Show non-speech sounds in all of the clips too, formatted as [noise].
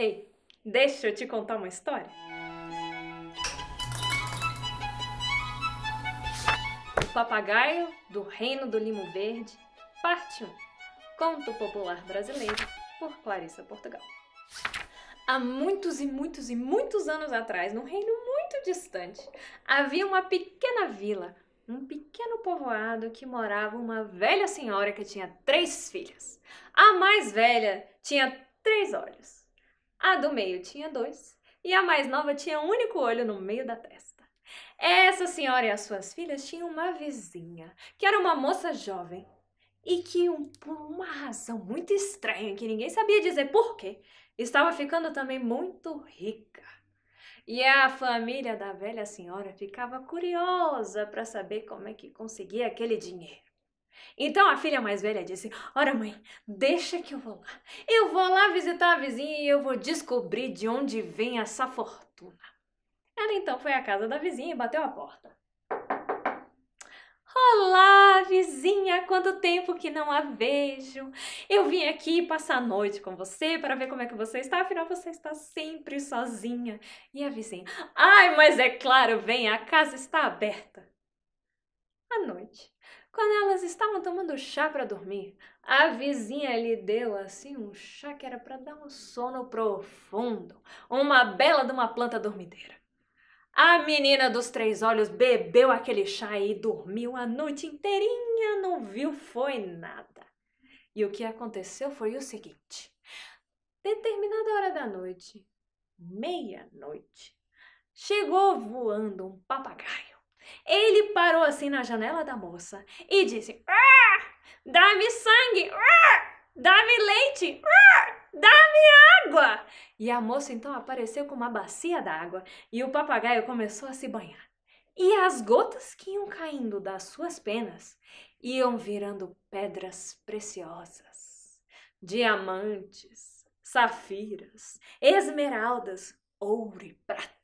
Ei, deixa eu te contar uma história. O Papagaio do Reino do Limo Verde, parte 1. Conto Popular Brasileiro, por Clarissa Portugal. Há muitos e muitos e muitos anos atrás, num reino muito distante, havia uma pequena vila, um pequeno povoado que morava uma velha senhora que tinha três filhas. A mais velha tinha três olhos. A do meio tinha dois e a mais nova tinha um único olho no meio da testa. Essa senhora e as suas filhas tinham uma vizinha, que era uma moça jovem, e que, um, por uma razão muito estranha, que ninguém sabia dizer porquê, estava ficando também muito rica. E a família da velha senhora ficava curiosa para saber como é que conseguia aquele dinheiro. Então a filha mais velha disse: Ora, mãe, deixa que eu vou lá. Eu vou lá visitar a vizinha e eu vou descobrir de onde vem essa fortuna. Ela então foi à casa da vizinha e bateu a porta. Olá, vizinha! Quanto tempo que não a vejo! Eu vim aqui passar a noite com você para ver como é que você está, afinal você está sempre sozinha. E a vizinha? Ai, mas é claro, vem, a casa está aberta. À noite, quando elas estavam tomando chá para dormir, a vizinha lhe deu assim um chá que era para dar um sono profundo, uma bela de uma planta dormideira. A menina dos três olhos bebeu aquele chá e dormiu a noite inteirinha, não viu foi nada. E o que aconteceu foi o seguinte: determinada hora da noite, meia-noite, chegou voando um papagaio ele parou assim na janela da moça e disse: ah, Dá-me sangue! Ah, dá-me leite! Ah, dá-me água! E a moça então apareceu com uma bacia d'água e o papagaio começou a se banhar. E as gotas que iam caindo das suas penas iam virando pedras preciosas, diamantes, safiras, esmeraldas, ouro e prata.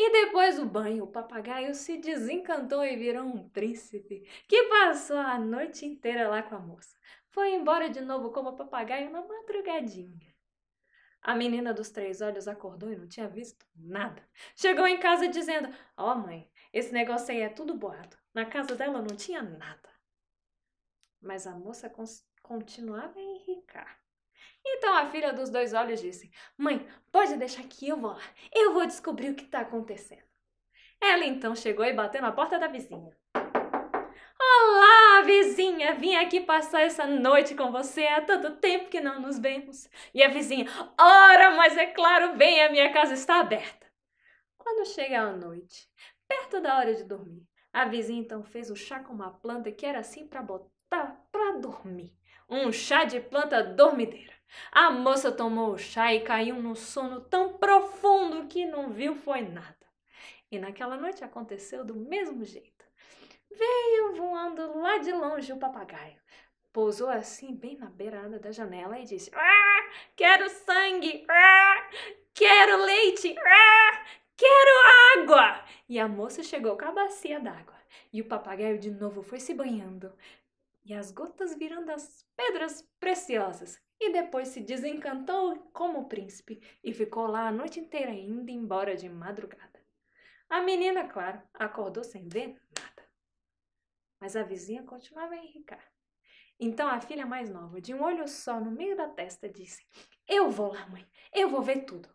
E depois do banho, o papagaio se desencantou e virou um príncipe, que passou a noite inteira lá com a moça. Foi embora de novo como papagaio na madrugadinha. A menina dos três olhos acordou e não tinha visto nada. Chegou em casa dizendo: Ó, oh, mãe, esse negócio aí é tudo boato. Na casa dela não tinha nada. Mas a moça continuava a enricar. Então a filha dos dois olhos disse: Mãe, pode deixar que eu vou lá. Eu vou descobrir o que está acontecendo. Ela então chegou e bateu na porta da vizinha. Olá, vizinha! Vim aqui passar essa noite com você. Há tanto tempo que não nos vemos. E a vizinha, ora, mas é claro, bem, a minha casa está aberta. Quando chega a noite, perto da hora de dormir, a vizinha então fez o chá com uma planta que era assim para botar para dormir. Um chá de planta dormideira. A moça tomou o chá e caiu num sono tão profundo que não viu foi nada. E naquela noite aconteceu do mesmo jeito. Veio voando lá de longe o papagaio. Pousou assim bem na beirada da janela e disse: ah, Quero sangue! Ah, quero leite! Ah, quero água! E a moça chegou com a bacia d'água. E o papagaio de novo foi se banhando. E as gotas virando as pedras preciosas e depois se desencantou como o príncipe e ficou lá a noite inteira indo embora de madrugada. A menina, claro, acordou sem ver nada. Mas a vizinha continuava a enricar. Então a filha mais nova, de um olho só no meio da testa, disse: Eu vou lá, mãe, eu vou ver tudo.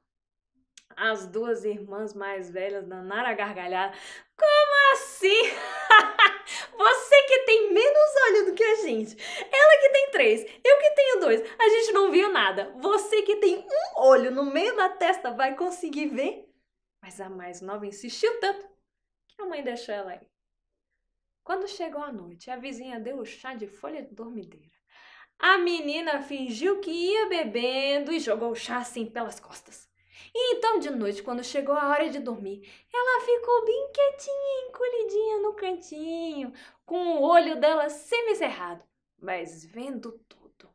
As duas irmãs mais velhas danaram a gargalhada. Como assim? [laughs] Você que tem menos olho do que a gente. Ela que tem três, eu que tenho dois. A gente não viu nada. Você que tem um olho no meio da testa vai conseguir ver. Mas a mais nova insistiu tanto que a mãe deixou ela aí. Quando chegou a noite, a vizinha deu o chá de folha de dormideira. A menina fingiu que ia bebendo e jogou o chá assim pelas costas. E então, de noite, quando chegou a hora de dormir, ela ficou bem quietinha, encolhidinha no cantinho, com o olho dela semicerrado, mas vendo tudo.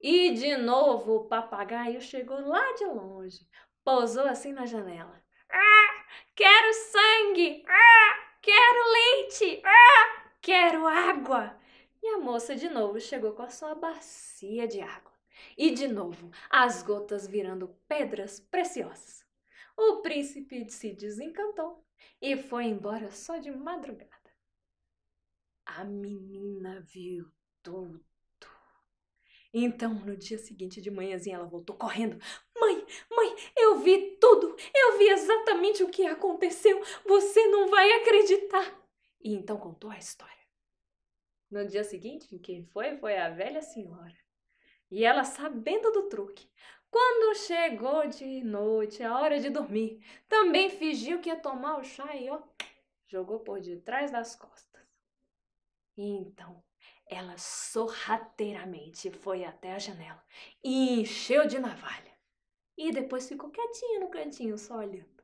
E de novo o papagaio chegou lá de longe, pousou assim na janela. Ah, quero sangue! Ah, quero leite! Ah, quero água! E a moça de novo chegou com a sua bacia de água. E de novo, as gotas virando pedras preciosas. O príncipe se desencantou e foi embora só de madrugada. A menina viu tudo. Então, no dia seguinte de manhãzinha, ela voltou correndo. Mãe, mãe, eu vi tudo! Eu vi exatamente o que aconteceu! Você não vai acreditar! E então contou a história. No dia seguinte, quem foi foi a velha senhora. E ela sabendo do truque. Quando chegou de noite, a é hora de dormir, também fingiu que ia tomar o chá e ó, jogou por detrás das costas. E então ela sorrateiramente foi até a janela e encheu de navalha. E depois ficou quietinha no cantinho, só olhando.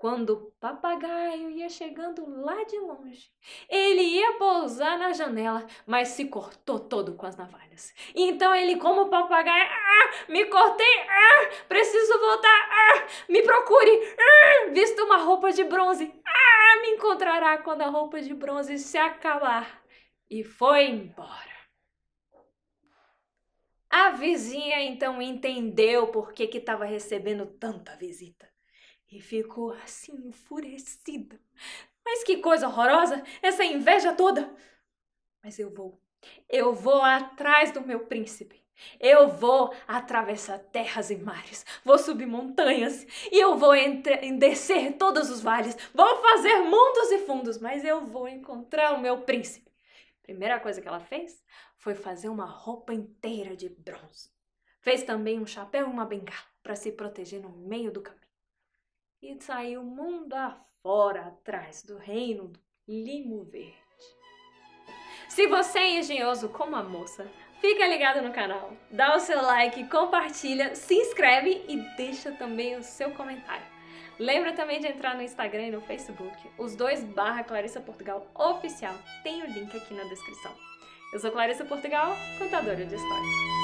Quando o papagaio ia chegando lá de longe, ele ia pousar na janela, mas se cortou todo com as navalhas. Então ele, como papagaio, ah, me cortei, ah, preciso voltar, ah, me procure, ah, visto uma roupa de bronze, ah, me encontrará quando a roupa de bronze se acabar. E foi embora. A vizinha então entendeu por que estava recebendo tanta visita e ficou assim enfurecida. Mas que coisa horrorosa, essa inveja toda! Mas eu vou, eu vou atrás do meu príncipe. Eu vou atravessar terras e mares, vou subir montanhas e eu vou descer todos os vales, vou fazer mundos e fundos, mas eu vou encontrar o meu príncipe. Primeira coisa que ela fez foi fazer uma roupa inteira de bronze. Fez também um chapéu e uma bengala para se proteger no meio do caminho e saiu mundo afora atrás do reino do limo verde. Se você é engenhoso como a moça, fica ligado no canal, dá o seu like, compartilha, se inscreve e deixa também o seu comentário. Lembra também de entrar no Instagram e no Facebook, os dois barra Clarissa Portugal Oficial, tem o link aqui na descrição. Eu sou Clarissa Portugal, contadora de histórias.